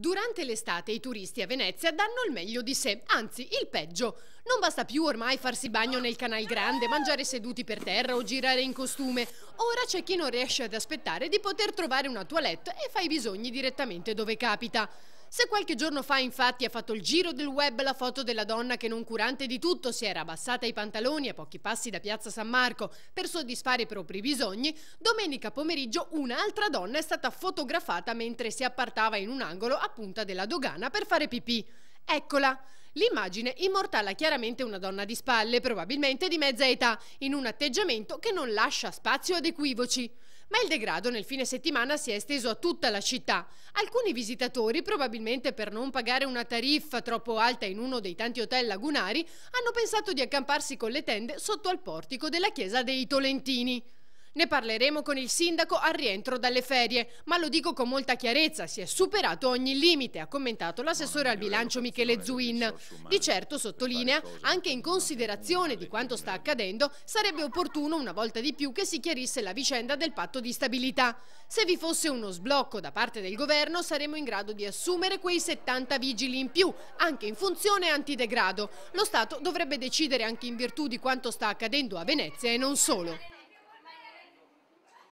Durante l'estate i turisti a Venezia danno il meglio di sé, anzi il peggio. Non basta più ormai farsi bagno nel Canal Grande, mangiare seduti per terra o girare in costume. Ora c'è chi non riesce ad aspettare di poter trovare una toilette e fa i bisogni direttamente dove capita. Se qualche giorno fa infatti ha fatto il giro del web la foto della donna che non curante di tutto si era abbassata i pantaloni a pochi passi da piazza San Marco per soddisfare i propri bisogni, domenica pomeriggio un'altra donna è stata fotografata mentre si appartava in un angolo a punta della dogana per fare pipì. Eccola! L'immagine immortala chiaramente una donna di spalle, probabilmente di mezza età, in un atteggiamento che non lascia spazio ad equivoci. Ma il degrado nel fine settimana si è esteso a tutta la città. Alcuni visitatori, probabilmente per non pagare una tariffa troppo alta in uno dei tanti hotel lagunari, hanno pensato di accamparsi con le tende sotto al portico della chiesa dei Tolentini. Ne parleremo con il sindaco al rientro dalle ferie, ma lo dico con molta chiarezza, si è superato ogni limite, ha commentato l'assessore al bilancio Michele Zuin. Di certo, sottolinea, anche in considerazione di quanto sta accadendo, sarebbe opportuno una volta di più che si chiarisse la vicenda del patto di stabilità. Se vi fosse uno sblocco da parte del governo saremmo in grado di assumere quei 70 vigili in più, anche in funzione antidegrado. Lo Stato dovrebbe decidere anche in virtù di quanto sta accadendo a Venezia e non solo.